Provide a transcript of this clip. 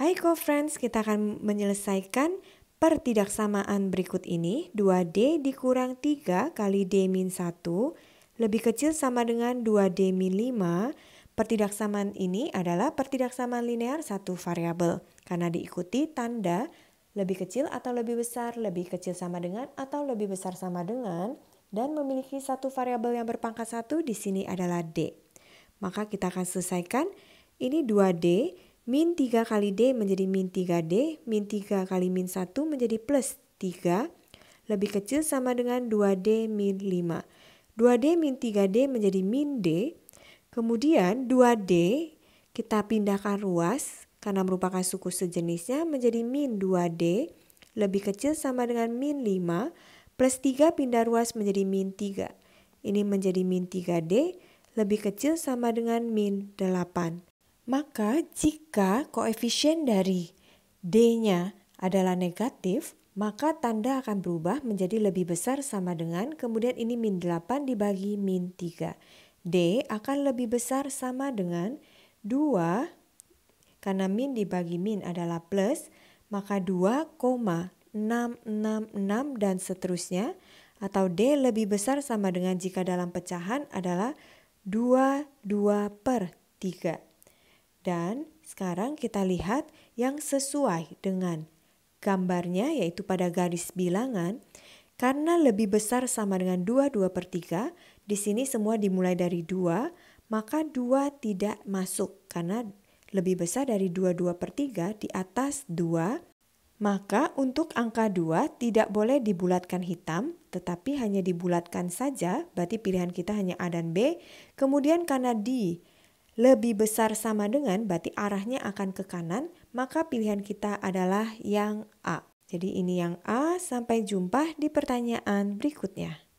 Hai co-friends, kita akan menyelesaikan pertidaksamaan berikut ini. 2D dikurang 3 kali D min 1 lebih kecil sama dengan 2D min 5. Pertidaksamaan ini adalah pertidaksamaan linear satu variabel karena diikuti tanda lebih kecil atau lebih besar, lebih kecil sama dengan atau lebih besar sama dengan dan memiliki satu variabel yang berpangkat satu di sini adalah D. Maka kita akan selesaikan ini 2D Min 3 kali D menjadi min 3D, min 3 kali min 1 menjadi plus 3, lebih kecil sama dengan 2D min 5. 2D min 3D menjadi min D, kemudian 2D kita pindahkan ruas karena merupakan suku sejenisnya menjadi min 2D, lebih kecil sama dengan min 5, plus 3 pindah ruas menjadi min 3. Ini menjadi min 3D, lebih kecil sama dengan min 8. Maka jika koefisien dari D-nya adalah negatif, maka tanda akan berubah menjadi lebih besar sama dengan kemudian ini min 8 dibagi min 3. D akan lebih besar sama dengan 2 karena min dibagi min adalah plus, maka 2,666 dan seterusnya atau D lebih besar sama dengan jika dalam pecahan adalah 22 per 3. Dan sekarang kita lihat yang sesuai dengan gambarnya yaitu pada garis bilangan. Karena lebih besar sama dengan 2, 2 per 3, di sini semua dimulai dari 2, maka 2 tidak masuk karena lebih besar dari 2, 2 per 3 di atas 2, maka untuk angka 2 tidak boleh dibulatkan hitam, tetapi hanya dibulatkan saja, berarti pilihan kita hanya A dan B. Kemudian karena di lebih besar sama dengan berarti arahnya akan ke kanan, maka pilihan kita adalah yang A. Jadi ini yang A, sampai jumpa di pertanyaan berikutnya.